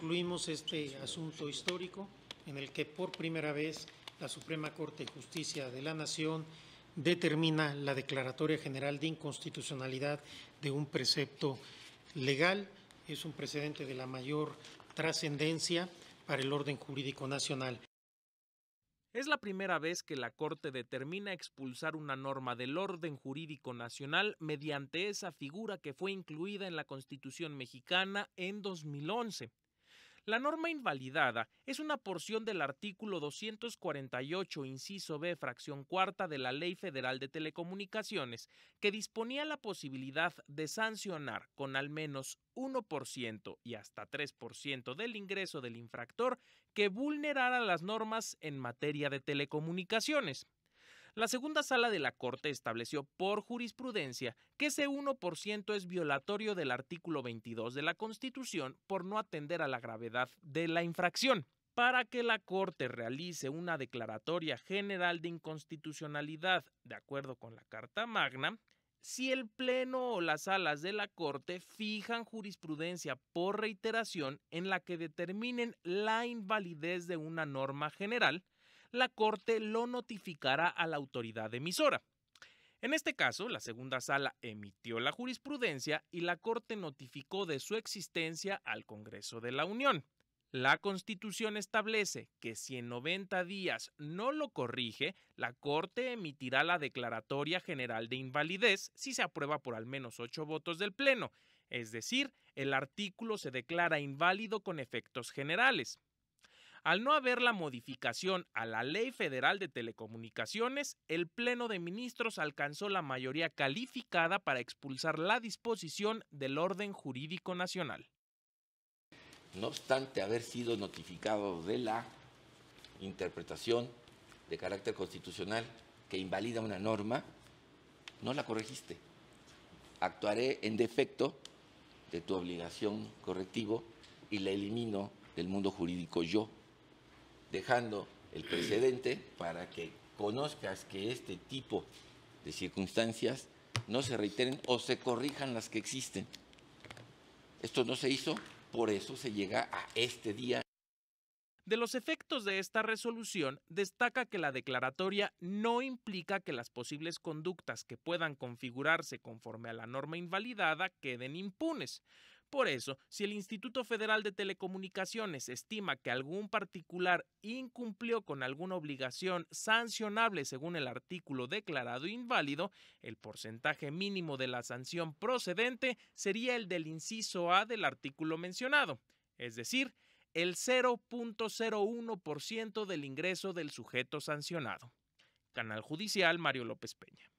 concluimos este asunto histórico en el que por primera vez la Suprema Corte de Justicia de la Nación determina la Declaratoria General de Inconstitucionalidad de un precepto legal. Es un precedente de la mayor trascendencia para el orden jurídico nacional. Es la primera vez que la Corte determina expulsar una norma del orden jurídico nacional mediante esa figura que fue incluida en la Constitución mexicana en 2011. La norma invalidada es una porción del artículo 248, inciso B, fracción cuarta de la Ley Federal de Telecomunicaciones, que disponía la posibilidad de sancionar con al menos 1% y hasta 3% del ingreso del infractor que vulnerara las normas en materia de telecomunicaciones. La segunda sala de la Corte estableció por jurisprudencia que ese 1% es violatorio del artículo 22 de la Constitución por no atender a la gravedad de la infracción. Para que la Corte realice una declaratoria general de inconstitucionalidad de acuerdo con la Carta Magna, si el Pleno o las salas de la Corte fijan jurisprudencia por reiteración en la que determinen la invalidez de una norma general, la Corte lo notificará a la autoridad emisora. En este caso, la segunda sala emitió la jurisprudencia y la Corte notificó de su existencia al Congreso de la Unión. La Constitución establece que si en 90 días no lo corrige, la Corte emitirá la Declaratoria General de Invalidez si se aprueba por al menos ocho votos del Pleno, es decir, el artículo se declara inválido con efectos generales. Al no haber la modificación a la Ley Federal de Telecomunicaciones, el Pleno de Ministros alcanzó la mayoría calificada para expulsar la disposición del orden jurídico nacional. No obstante haber sido notificado de la interpretación de carácter constitucional que invalida una norma, no la corregiste. Actuaré en defecto de tu obligación correctivo y la elimino del mundo jurídico yo dejando el precedente para que conozcas que este tipo de circunstancias no se reiteren o se corrijan las que existen. Esto no se hizo, por eso se llega a este día. De los efectos de esta resolución, destaca que la declaratoria no implica que las posibles conductas que puedan configurarse conforme a la norma invalidada queden impunes, por eso, si el Instituto Federal de Telecomunicaciones estima que algún particular incumplió con alguna obligación sancionable según el artículo declarado inválido, el porcentaje mínimo de la sanción procedente sería el del inciso A del artículo mencionado, es decir, el 0.01% del ingreso del sujeto sancionado. Canal Judicial Mario López Peña.